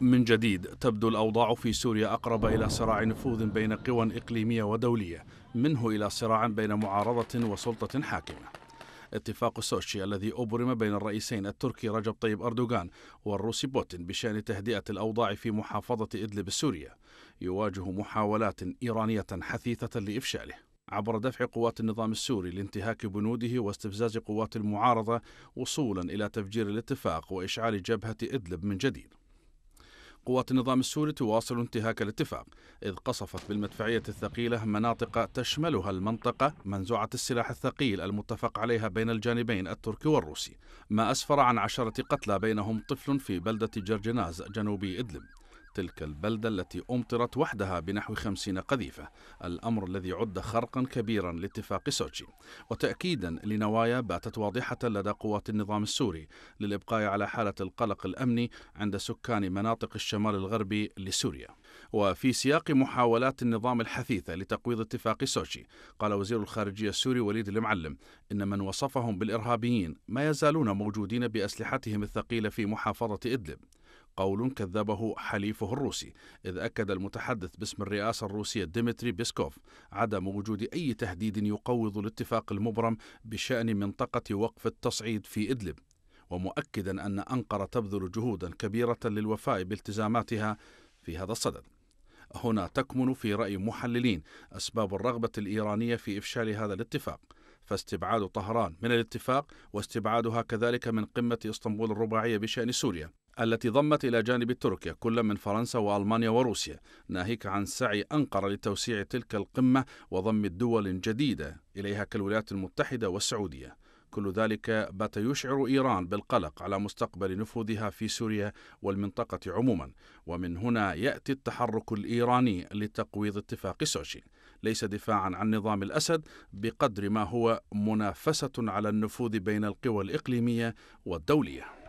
من جديد تبدو الأوضاع في سوريا أقرب إلى صراع نفوذ بين قوى إقليمية ودولية منه إلى صراع بين معارضة وسلطة حاكمة اتفاق سوشي الذي أبرم بين الرئيسين التركي رجب طيب أردوغان والروسي بوتين بشأن تهدئة الأوضاع في محافظة إدلب السورية يواجه محاولات إيرانية حثيثة لإفشاله عبر دفع قوات النظام السوري لانتهاك بنوده واستفزاز قوات المعارضة وصولا إلى تفجير الاتفاق وإشعال جبهة إدلب من جديد قوات النظام السوري تواصل انتهاك الاتفاق إذ قصفت بالمدفعية الثقيلة مناطق تشملها المنطقة منزوعة السلاح الثقيل المتفق عليها بين الجانبين التركي والروسي ما أسفر عن عشرة قتلى بينهم طفل في بلدة جرجناز جنوب إدلب تلك البلدة التي أمطرت وحدها بنحو خمسين قذيفة الأمر الذي عد خرقا كبيرا لاتفاق سوتشي وتأكيدا لنوايا باتت واضحة لدى قوات النظام السوري للإبقاء على حالة القلق الأمني عند سكان مناطق الشمال الغربي لسوريا وفي سياق محاولات النظام الحثيثة لتقويض اتفاق سوتشي قال وزير الخارجية السوري وليد المعلم إن من وصفهم بالإرهابيين ما يزالون موجودين بأسلحتهم الثقيلة في محافظة إدلب قول كذبه حليفه الروسي إذ أكد المتحدث باسم الرئاسة الروسية ديمتري بيسكوف عدم وجود أي تهديد يقوض الاتفاق المبرم بشأن منطقة وقف التصعيد في إدلب ومؤكدا أن أنقرة تبذل جهودا كبيرة للوفاء بالتزاماتها في هذا الصدد هنا تكمن في رأي محللين أسباب الرغبة الإيرانية في إفشال هذا الاتفاق فاستبعاد طهران من الاتفاق واستبعادها كذلك من قمة اسطنبول الرباعية بشأن سوريا التي ضمت إلى جانب تركيا كل من فرنسا وألمانيا وروسيا ناهيك عن سعي أنقرة لتوسيع تلك القمة وضم دول جديدة إليها كالولايات المتحدة والسعودية كل ذلك بات يشعر إيران بالقلق على مستقبل نفوذها في سوريا والمنطقة عموما ومن هنا يأتي التحرك الإيراني لتقويض اتفاق سوشي ليس دفاعا عن نظام الأسد بقدر ما هو منافسة على النفوذ بين القوى الإقليمية والدولية